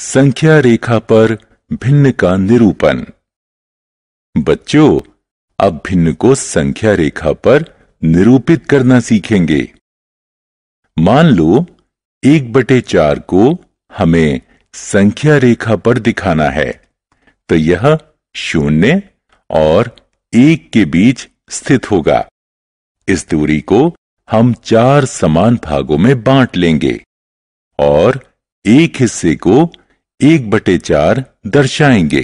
संख्या रेखा पर भिन्न का निरूपण बच्चों अब भिन्न को संख्या रेखा पर निरूपित करना सीखेंगे मान लो एक बटे चार को हमें संख्या रेखा पर दिखाना है तो यह शून्य और एक के बीच स्थित होगा इस दूरी को हम चार समान भागों में बांट लेंगे और एक हिस्से को एक बटे चार दर्शाएंगे